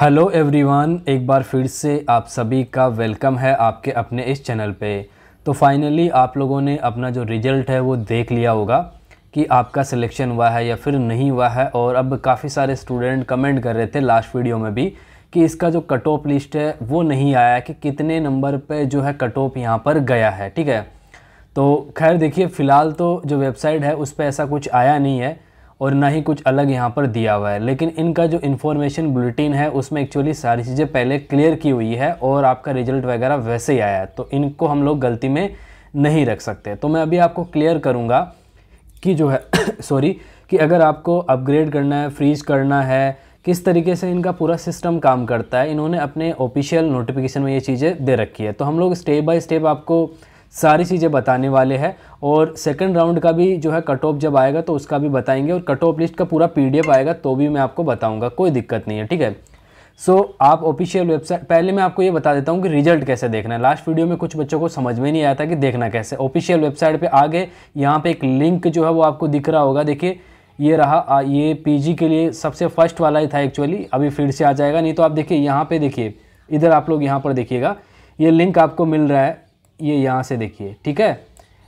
hello everyone एक बार फिर से आप सभी का वेलकम है आपके अपने इस चैनल पे तो फाइनली आप लोगों ने अपना जो रिज़ल्ट है वो देख लिया होगा कि आपका सिलेक्शन हुआ है या फिर नहीं हुआ है और अब काफ़ी सारे स्टूडेंट कमेंट कर रहे थे लास्ट वीडियो में भी कि इसका जो कट ऑफ लिस्ट है वो नहीं आया कि कितने नंबर पे जो है कट ऑफ यहाँ पर गया है ठीक है तो खैर देखिए फ़िलहाल तो जो वेबसाइट है उस पर ऐसा कुछ आया नहीं है और ना ही कुछ अलग यहाँ पर दिया हुआ है लेकिन इनका जो इन्फॉर्मेशन बुलेटिन है उसमें एक्चुअली सारी चीज़ें पहले क्लियर की हुई है और आपका रिजल्ट वगैरह वैसे ही आया है तो इनको हम लोग गलती में नहीं रख सकते तो मैं अभी आपको क्लियर करूँगा कि जो है सॉरी कि अगर आपको अपग्रेड करना है फ्रीज करना है किस तरीके से इनका पूरा सिस्टम काम करता है इन्होंने अपने ऑफिशियल नोटिफिकेशन में ये चीज़ें दे रखी है तो हम लोग स्टेप बाय स्टेप आपको सारी चीज़ें बताने वाले हैं और सेकंड राउंड का भी जो है कट ऑफ जब आएगा तो उसका भी बताएंगे और कट ऑफ लिस्ट का पूरा पीडीएफ आएगा तो भी मैं आपको बताऊंगा कोई दिक्कत नहीं है ठीक है सो so, आप ऑफिशियल वेबसाइट पहले मैं आपको ये बता देता हूँ कि रिजल्ट कैसे देखना है लास्ट वीडियो में कुछ बच्चों को समझ में नहीं आया था कि देखना कैसे ऑफिशियल वेबसाइट पे आ गए यहाँ पे एक लिंक जो है वो आपको दिख रहा होगा देखिए ये रहा ये पीजी के लिए सबसे फर्स्ट वाला ही था एक्चुअली अभी फिर से आ जाएगा नहीं तो आप देखिए यहाँ पर देखिए इधर आप लोग यहाँ पर देखिएगा ये लिंक आपको मिल रहा है ये यहाँ से देखिए ठीक है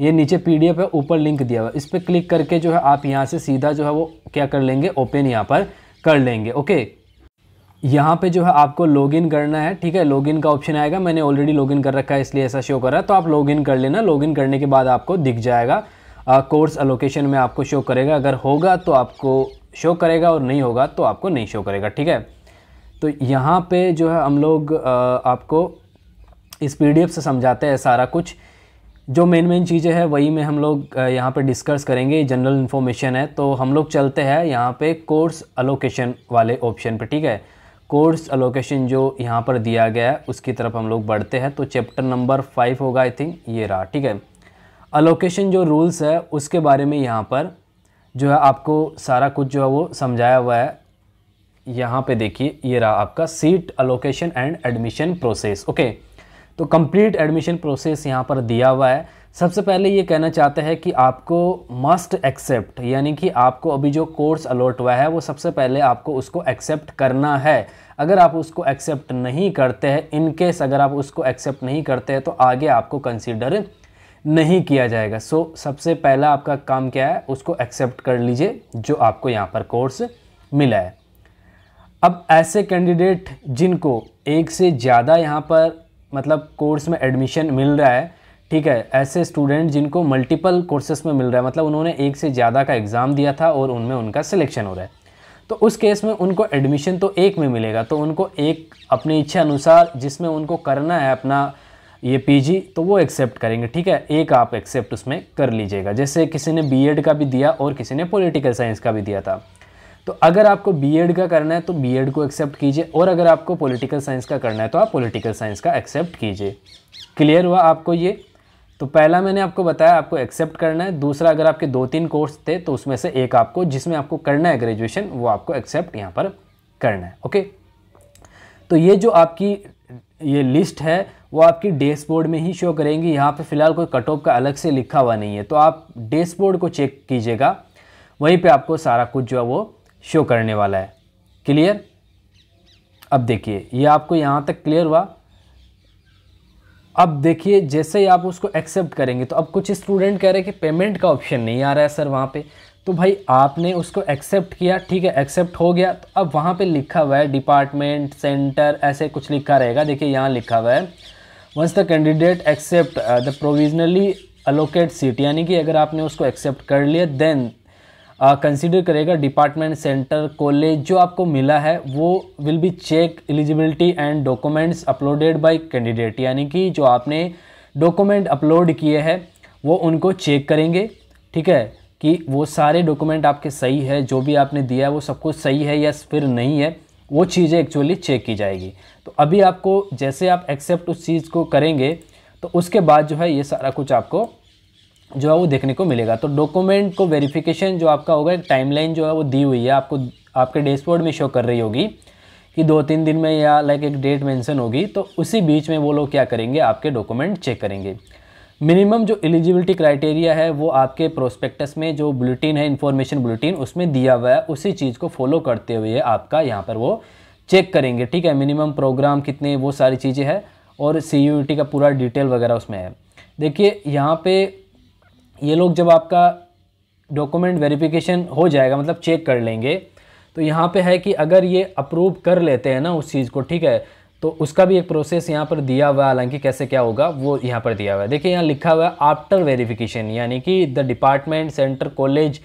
ये नीचे पीडीएफ है ऊपर लिंक दिया हुआ इस पर क्लिक करके जो है आप यहाँ से सीधा जो है वो क्या कर लेंगे ओपन यहाँ पर कर लेंगे ओके यहाँ पे जो है आपको लॉगिन करना है ठीक है लॉगिन का ऑप्शन आएगा मैंने ऑलरेडी लॉगिन कर रखा है इसलिए ऐसा शो कर रहा है तो आप लॉगिन कर लेना लॉगिन करने के बाद आपको दिख जाएगा कोर्स अलोकेशन में आपको शो करेगा अगर होगा तो आपको शो करेगा और नहीं होगा तो आपको नहीं शो करेगा ठीक है तो यहाँ पे जो है हम लोग आपको इस पी से समझाते हैं सारा कुछ जो मेन मेन चीज़ें हैं वही में हम लोग यहाँ पे डिस्कस करेंगे जनरल इन्फॉर्मेशन है तो हम लोग चलते हैं यहाँ पे कोर्स अलोकेशन वाले ऑप्शन पे ठीक है कोर्स अलोकेशन जो यहाँ पर दिया गया है उसकी तरफ हम लोग बढ़ते हैं तो चैप्टर नंबर फाइव होगा आई थिंक ये रहा ठीक है अलोकेशन जो रूल्स है उसके बारे में यहाँ पर जो है आपको सारा कुछ जो है वो समझाया हुआ है यहाँ पर देखिए ये रहा आपका seat allocation and admission process okay तो कंप्लीट एडमिशन प्रोसेस यहाँ पर दिया हुआ है सबसे पहले ये कहना चाहते हैं कि आपको मस्ट एक्सेप्ट यानी कि आपको अभी जो कोर्स अलॉट हुआ है वो सबसे पहले आपको उसको एक्सेप्ट करना है अगर आप उसको एक्सेप्ट नहीं करते हैं इनकेस अगर आप उसको एक्सेप्ट नहीं करते हैं तो आगे आपको कंसिडर नहीं किया जाएगा सो so, सबसे पहला आपका काम क्या है उसको एक्सेप्ट कर लीजिए जो आपको यहाँ पर कोर्स मिला है अब ऐसे कैंडिडेट जिनको एक से ज़्यादा यहाँ पर मतलब कोर्स में एडमिशन मिल रहा है ठीक है ऐसे स्टूडेंट जिनको मल्टीपल कोर्सेस में मिल रहा है मतलब उन्होंने एक से ज़्यादा का एग्ज़ाम दिया था और उनमें उनका सिलेक्शन हो रहा है तो उस केस में उनको एडमिशन तो एक में मिलेगा तो उनको एक अपनी इच्छा अनुसार जिसमें उनको करना है अपना ये पीजी तो वो एक्सेप्ट करेंगे ठीक है एक आप एक्सेप्ट उसमें कर लीजिएगा जैसे किसी ने बीएड का भी दिया और किसी ने पॉलिटिकल साइंस का भी दिया था तो अगर आपको बीएड का करना है तो बीएड को एक्सेप्ट कीजिए और अगर आपको पॉलिटिकल साइंस का करना है तो आप पॉलिटिकल साइंस का एक्सेप्ट कीजिए क्लियर हुआ आपको ये तो पहला मैंने आपको बताया आपको एक्सेप्ट करना है दूसरा अगर आपके दो तीन कोर्स थे तो उसमें से एक आपको जिसमें आपको करना है ग्रेजुएशन वो आपको एक्सेप्ट यहाँ पर करना है ओके तो ये जो आपकी ये लिस्ट है वो आपकी डैशबोर्ड में ही शो करेंगी यहाँ पे फ़िलहाल कोई कट ऑफ का अलग से लिखा हुआ नहीं है तो आप डैशबोर्ड को चेक कीजिएगा वहीं पे आपको सारा कुछ जो है वो शो करने वाला है क्लियर अब देखिए ये आपको यहाँ तक क्लियर हुआ अब देखिए जैसे ही आप उसको एक्सेप्ट करेंगे तो अब कुछ स्टूडेंट कह रहे हैं कि पेमेंट का ऑप्शन नहीं आ रहा है सर वहाँ पे तो भाई आपने उसको एक्सेप्ट किया ठीक है एक्सेप्ट हो गया तो अब वहाँ पे लिखा हुआ है डिपार्टमेंट सेंटर ऐसे कुछ लिखा रहेगा देखिए यहाँ लिखा हुआ है once the candidate accept the provisionally allocate seat यानी कि अगर आपने उसको एक्सेप्ट कर लिया देन कंसिडर करेगा डिपार्टमेंट सेंटर कॉलेज जो आपको मिला है वो will be check eligibility and documents uploaded by candidate यानी कि जो आपने डॉक्यूमेंट अपलोड किए हैं वो उनको चेक करेंगे ठीक है कि वो सारे डॉक्यूमेंट आपके सही है जो भी आपने दिया है वो सब कुछ सही है या फिर नहीं है वो चीज़ें एक्चुअली चेक की जाएगी तो अभी आपको जैसे आप एक्सेप्ट उस चीज़ को करेंगे तो उसके बाद जो है ये सारा कुछ आपको जो है वो देखने को मिलेगा तो डॉक्यूमेंट को वेरिफिकेशन जो आपका होगा एक टाइमलाइन जो है वो दी हुई है आपको आपके डैशबोर्ड में शो कर रही होगी कि दो तीन दिन में या लाइक एक डेट मेंशन होगी तो उसी बीच में वो लोग क्या करेंगे आपके डॉक्यूमेंट चेक करेंगे मिनिमम जो एलिजिबिलिटी क्राइटेरिया है वो आपके प्रोस्पेक्टस में जो बुलेटिन है इन्फॉर्मेशन बुलेटिन उसमें दिया हुआ है उसी चीज़ को फॉलो करते हुए आपका यहाँ पर वो चेक करेंगे ठीक है मिनिमम प्रोग्राम कितने वो सारी चीज़ें हैं और सी का पूरा डिटेल वगैरह उसमें है देखिए यहाँ पे ये लोग जब आपका डॉक्यूमेंट वेरिफिकेशन हो जाएगा मतलब चेक कर लेंगे तो यहाँ पे है कि अगर ये अप्रूव कर लेते हैं ना उस चीज़ को ठीक है तो उसका भी एक प्रोसेस यहाँ पर दिया हुआ है हालांकि कैसे क्या होगा वो यहाँ पर दिया हुआ है देखिए यहाँ लिखा हुआ है आफ्टर वेरिफिकेशन यानी कि द डिपार्टमेंट सेंटर कॉलेज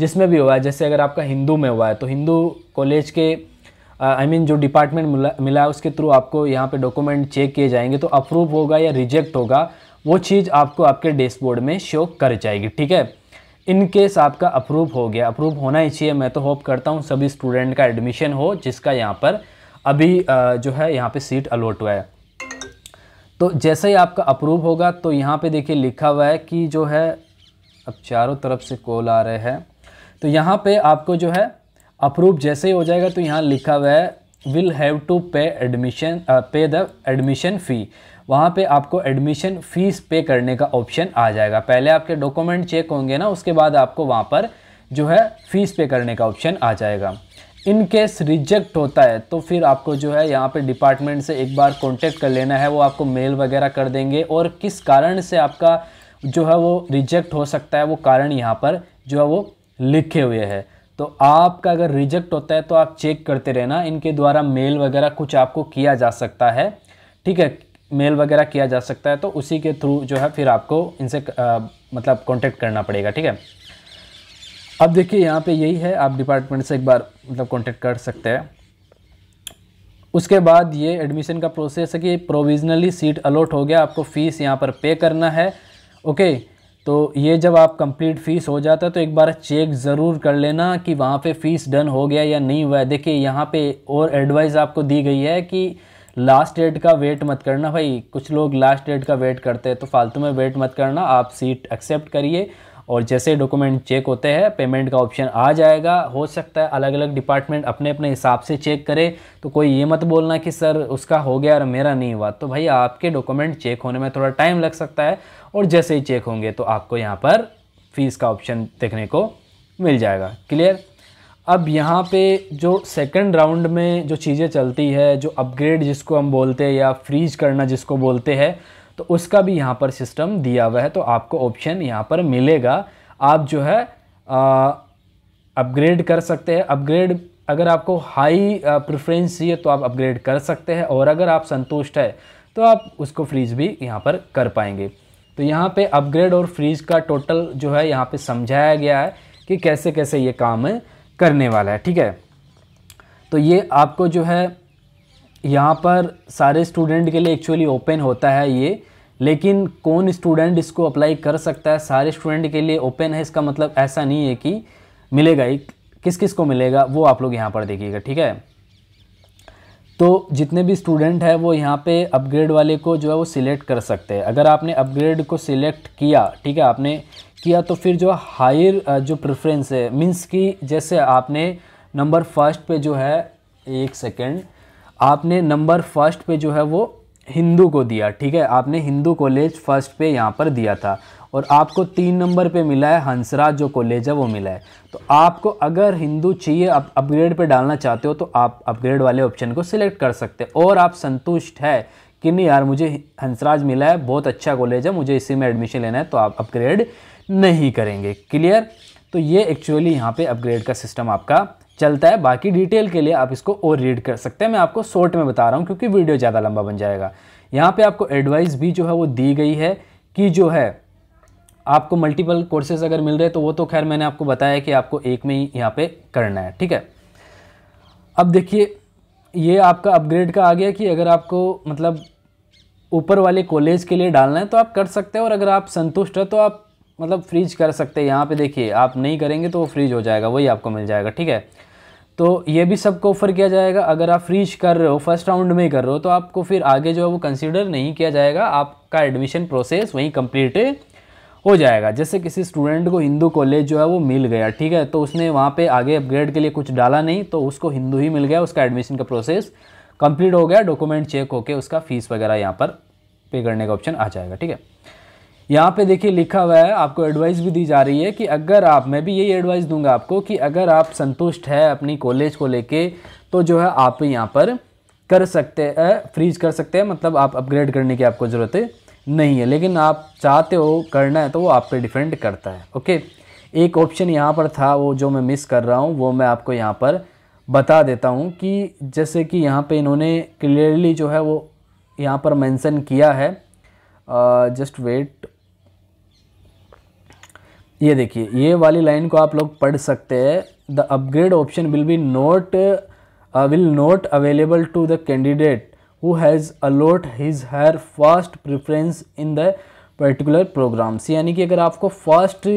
जिसमें भी हुआ है जैसे अगर आपका हिंदू में हुआ है तो हिंदू कॉलेज के आई I मीन mean, जो डिपार्टमेंट मिला मिला है उसके थ्रू आपको यहाँ पे डॉक्यूमेंट चेक किए जाएंगे तो अप्रूव होगा या रिजेक्ट होगा वो चीज़ आपको आपके डैशबोर्ड में शो कर जाएगी ठीक है इन केस आपका अप्रूव हो गया अप्रूव होना ही चाहिए मैं तो होप करता हूँ सभी स्टूडेंट का एडमिशन हो जिसका यहाँ पर अभी जो है यहाँ पे सीट अलॉट हुआ है तो जैसे ही आपका अप्रूव होगा तो यहाँ पे देखिए लिखा हुआ है कि जो है अब चारों तरफ से कॉल आ रहे हैं तो यहाँ पे आपको जो है अप्रूव जैसे ही हो जाएगा तो यहाँ लिखा हुआ है will have to pay admission pay the admission fee वहाँ पे आपको एडमिशन फ़ीस पे करने का ऑप्शन आ जाएगा पहले आपके डॉक्यूमेंट चेक होंगे ना उसके बाद आपको वहाँ पर जो है फ़ीस पे करने का ऑप्शन आ जाएगा इन केस रिजेक्ट होता है तो फिर आपको जो है यहाँ पे डिपार्टमेंट से एक बार कॉन्टेक्ट कर लेना है वो आपको मेल वगैरह कर देंगे और किस कारण से आपका जो है वो रिजेक्ट हो सकता है वो कारण यहाँ पर जो है वो लिखे हुए है तो आपका अगर रिजेक्ट होता है तो आप चेक करते रहना इनके द्वारा मेल वगैरह कुछ आपको किया जा सकता है ठीक है मेल वगैरह किया जा सकता है तो उसी के थ्रू जो है फिर आपको इनसे आ, मतलब कॉन्टेक्ट करना पड़ेगा ठीक है अब देखिए यहाँ पे यही है आप डिपार्टमेंट से एक बार मतलब कॉन्टेक्ट कर सकते हैं उसके बाद ये एडमिशन का प्रोसेस है कि प्रोविजनली सीट अलॉट हो गया आपको फ़ीस यहाँ पर पे करना है ओके तो ये जब आप कंप्लीट फ़ीस हो जाता है तो एक बार चेक ज़रूर कर लेना कि वहाँ पे फ़ीस डन हो गया या नहीं हुआ है देखिए यहाँ पे और एडवाइस आपको दी गई है कि लास्ट डेट का वेट मत करना भाई कुछ लोग लास्ट डेट का वेट करते हैं तो फालतू में वेट मत करना आप सीट एक्सेप्ट करिए और जैसे डॉक्यूमेंट चेक होते हैं पेमेंट का ऑप्शन आ जाएगा हो सकता है अलग अलग डिपार्टमेंट अपने अपने हिसाब से चेक करे तो कोई ये मत बोलना कि सर उसका हो गया और मेरा नहीं हुआ तो भाई आपके डॉक्यूमेंट चेक होने में थोड़ा टाइम लग सकता है और जैसे ही चेक होंगे तो आपको यहाँ पर फीस का ऑप्शन देखने को मिल जाएगा क्लियर अब यहाँ पे जो सेकंड राउंड में जो चीज़ें चलती है जो अपग्रेड जिसको हम बोलते हैं या फ्रीज करना जिसको बोलते हैं तो उसका भी यहाँ पर सिस्टम दिया हुआ है तो आपको ऑप्शन यहाँ पर मिलेगा आप जो है अपग्रेड कर सकते हैं अपग्रेड अगर आपको हाई प्रेफरेंस चाहिए तो आप अपग्रेड कर सकते हैं और अगर आप संतुष्ट है तो आप उसको फ्रीज भी यहाँ पर कर पाएंगे तो यहाँ पे अपग्रेड और फ्रीज का टोटल जो है यहाँ पे समझाया गया है कि कैसे कैसे ये काम है करने वाला है ठीक है तो ये आपको जो है यहाँ पर सारे स्टूडेंट के लिए एक्चुअली ओपन होता है ये लेकिन कौन स्टूडेंट इसको अप्लाई कर सकता है सारे स्टूडेंट के लिए ओपन है इसका मतलब ऐसा नहीं है कि मिलेगा एक किस किस को मिलेगा वो आप लोग यहाँ पर देखिएगा ठीक है तो जितने भी स्टूडेंट हैं वो यहाँ पे अपग्रेड वाले को जो है वो सिलेक्ट कर सकते हैं अगर आपने अपग्रेड को सिलेक्ट किया ठीक है आपने किया तो फिर जो हायर जो प्रेफरेंस है मीन्स कि जैसे आपने नंबर फर्स्ट पे जो है एक सेकेंड आपने नंबर फर्स्ट पे जो है वो हिंदू को दिया ठीक है आपने हिंदू कॉलेज फर्स्ट पे यहाँ पर दिया था और आपको तीन नंबर पे मिला है हंसराज जो कॉलेज है वो मिला है तो आपको अगर हिंदू चाहिए आप अपग्रेड पे डालना चाहते हो तो आप अपग्रेड वाले ऑप्शन को सिलेक्ट कर सकते हैं और आप संतुष्ट है कि नहीं यार मुझे हंसराज मिला है बहुत अच्छा कॉलेज है मुझे इसी में एडमिशन लेना है तो आप अपग्रेड नहीं करेंगे क्लियर तो ये एक्चुअली यहाँ पर अपग्रेड का सिस्टम आपका चलता है बाकी डिटेल के लिए आप इसको और रीड कर सकते हैं मैं आपको शॉर्ट में बता रहा हूँ क्योंकि वीडियो ज़्यादा लंबा बन जाएगा यहाँ पे आपको एडवाइस भी जो है वो दी गई है कि जो है आपको मल्टीपल कोर्सेज अगर मिल रहे तो वो तो खैर मैंने आपको बताया कि आपको एक में ही यहाँ पर करना है ठीक है अब देखिए ये आपका अपग्रेड का आ गया कि अगर आपको मतलब ऊपर वाले कॉलेज के लिए डालना है तो आप कर सकते हैं और अगर आप संतुष्ट हैं तो आप मतलब फ्रीज कर सकते हैं यहाँ पे देखिए आप नहीं करेंगे तो वो फ्रीज हो जाएगा वही आपको मिल जाएगा ठीक है तो ये भी सबको ऑफ़र किया जाएगा अगर आप फ्रीज कर रहे हो फर्स्ट राउंड में ही कर रहे हो तो आपको फिर आगे जो है वो कंसिडर नहीं किया जाएगा आपका एडमिशन प्रोसेस वहीं कम्प्लीट हो जाएगा जैसे किसी स्टूडेंट को हिंदू कॉलेज जो है वो मिल गया ठीक है तो उसने वहाँ पर आगे अपग्रेड के लिए कुछ डाला नहीं तो उसको हिंदू ही मिल गया उसका एडमिशन का प्रोसेस कंप्लीट हो गया डॉक्यूमेंट चेक होके उसका फ़ीस वगैरह यहाँ पर पे करने का ऑप्शन आ जाएगा ठीक है यहाँ पे देखिए लिखा हुआ है आपको एडवाइस भी दी जा रही है कि अगर आप मैं भी यही एडवाइस दूंगा आपको कि अगर आप संतुष्ट है अपनी कॉलेज को लेके तो जो है आप यहाँ पर कर सकते हैं फ्रीज कर सकते हैं मतलब आप अपग्रेड करने की आपको ज़रूरत नहीं है लेकिन आप चाहते हो करना है तो वो आप पर डिपेंड करता है ओके एक ऑप्शन यहाँ पर था वो जो मैं मिस कर रहा हूँ वो मैं आपको यहाँ पर बता देता हूँ कि जैसे कि यहाँ पर इन्होंने क्लियरली जो है वो यहाँ पर मैंसन किया है जस्ट वेट ये देखिए ये वाली लाइन को आप लोग पढ़ सकते हैं the upgrade option will be not will not available to the candidate who has allot his her first preference in the particular programmes यानी कि अगर आपको फर्स्ट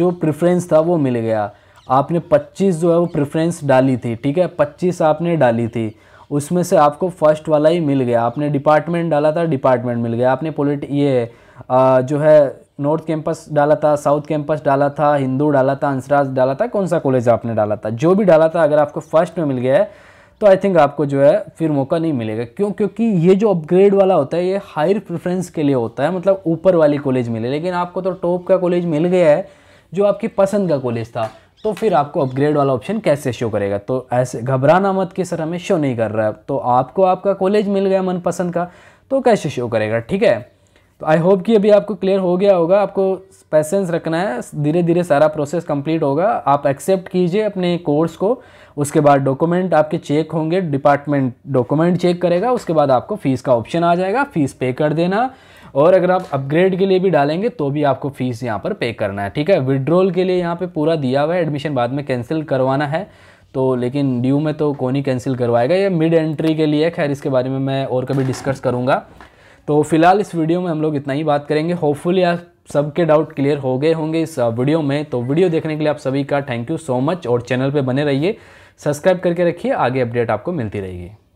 जो प्रिफ्रेंस था वो मिल गया आपने 25 जो है वो प्रेफरेंस डाली थी ठीक है 25 आपने डाली थी उसमें से आपको फर्स्ट वाला ही मिल गया आपने डिपार्टमेंट डाला था डिपार्टमेंट मिल गया आपने पोलिट ये आ, uh, जो है नॉर्थ कैंपस डाला था साउथ कैंपस डाला था हिंदू डाला था हंसराज डाला था कौन सा कॉलेज आपने डाला था जो भी डाला था अगर आपको फर्स्ट में मिल गया है तो आई थिंक आपको जो है फिर मौका नहीं मिलेगा क्यों क्योंकि ये जो अपग्रेड वाला होता है ये हायर प्रेफरेंस के लिए होता है मतलब ऊपर वाली कॉलेज मिले लेकिन आपको तो टॉप का कॉलेज मिल गया है जो आपकी पसंद का कॉलेज था तो फिर आपको अपग्रेड वाला ऑप्शन कैसे शो करेगा तो ऐसे घबराना मत कि सर हमें शो नहीं कर रहा है तो आपको आपका कॉलेज मिल गया मनपसंद का तो कैसे शो करेगा ठीक है तो आई होप कि अभी आपको क्लियर हो गया होगा आपको पैसेंस रखना है धीरे धीरे सारा प्रोसेस कंप्लीट होगा आप एक्सेप्ट कीजिए अपने कोर्स को उसके बाद डॉक्यूमेंट आपके चेक होंगे डिपार्टमेंट डॉक्यूमेंट चेक करेगा उसके बाद आपको फ़ीस का ऑप्शन आ जाएगा फ़ीस पे कर देना और अगर आप अपग्रेड के लिए भी डालेंगे तो भी आपको फ़ीस यहाँ पर पे करना है ठीक है विड्रॉल के लिए यहाँ पर पूरा दिया हुआ है एडमिशन बाद में कैंसिल करवाना है तो लेकिन ड्यू में तो कौन ही कैंसिल करवाएगा या मिड एंट्री के लिए खैर इसके बारे में मैं और कभी डिस्कस करूँगा तो फिलहाल इस वीडियो में हम लोग इतना ही बात करेंगे होपफुली आप सबके डाउट क्लियर हो गए होंगे इस वीडियो में तो वीडियो देखने के लिए आप सभी का थैंक यू सो मच और चैनल पर बने रहिए सब्सक्राइब करके रखिए आगे अपडेट आपको मिलती रहेगी